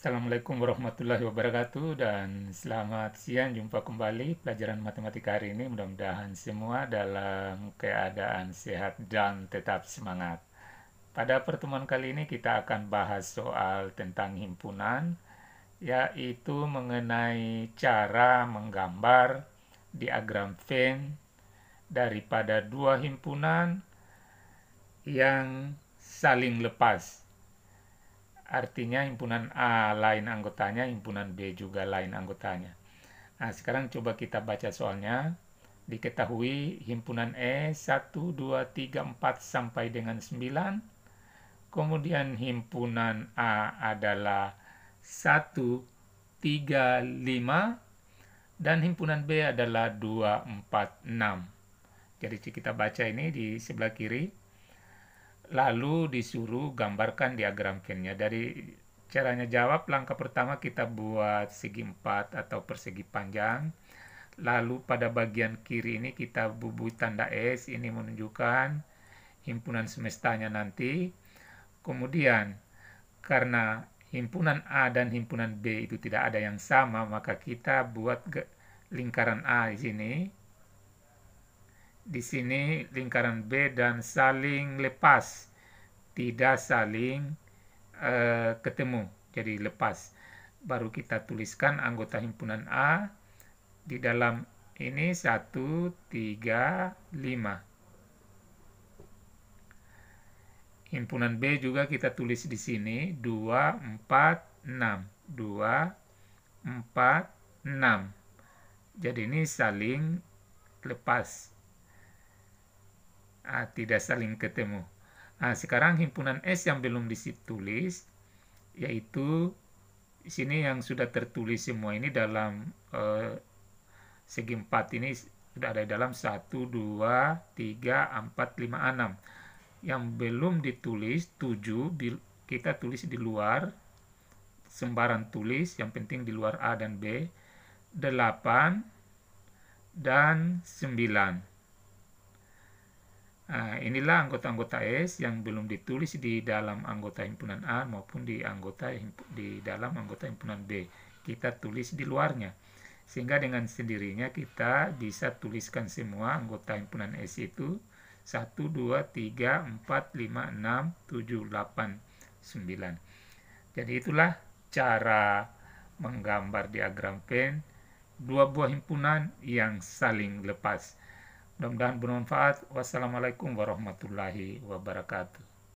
Assalamualaikum warahmatullahi wabarakatuh dan selamat siang jumpa kembali pelajaran matematika hari ini mudah-mudahan semua dalam keadaan sehat dan tetap semangat. Pada pertemuan kali ini kita akan bahas soal tentang himpunan yaitu mengenai cara menggambar diagram Venn daripada dua himpunan yang saling lepas artinya himpunan A lain anggotanya, himpunan B juga lain anggotanya. Nah, sekarang coba kita baca soalnya. Diketahui himpunan E 1, 2, 3, 4 sampai dengan 9. Kemudian himpunan A adalah 1, 3, 5. Dan himpunan B adalah 2, 4, 6. Jadi kita baca ini di sebelah kiri lalu disuruh gambarkan diagram finnya dari caranya jawab langkah pertama kita buat segi empat atau persegi panjang lalu pada bagian kiri ini kita bubui tanda S ini menunjukkan himpunan semestanya nanti kemudian karena himpunan A dan himpunan B itu tidak ada yang sama maka kita buat lingkaran A di sini di sini lingkaran B dan saling lepas, tidak saling uh, ketemu, jadi lepas. Baru kita tuliskan anggota himpunan A di dalam ini 1, 3, 5. Himpunan B juga kita tulis di sini 2, 4, 6. 2, 4, 6. Jadi ini saling lepas uh, tidak saling ketemu. Nah, sekarang himpunan S yang belum ditulis yaitu di sini yang sudah tertulis semua ini dalam uh, segi 4 ini sudah ada dalam 1 2 3 4 5 6. Yang belum ditulis 7 kita tulis di luar sembaran tulis yang penting di luar A dan B. 8 dan 9. Nah, inilah anggota-anggota S yang belum ditulis di dalam anggota himpunan A maupun di anggota di dalam anggota himpunan B. Kita tulis di luarnya. Sehingga dengan sendirinya kita bisa tuliskan semua anggota himpunan S itu 1 2 3 4 5 6 7 8 9. Jadi itulah cara menggambar diagram pen dua buah himpunan yang saling lepas. Mudah-mudahan bermanfaat. Wassalamualaikum warahmatullahi wabarakatuh.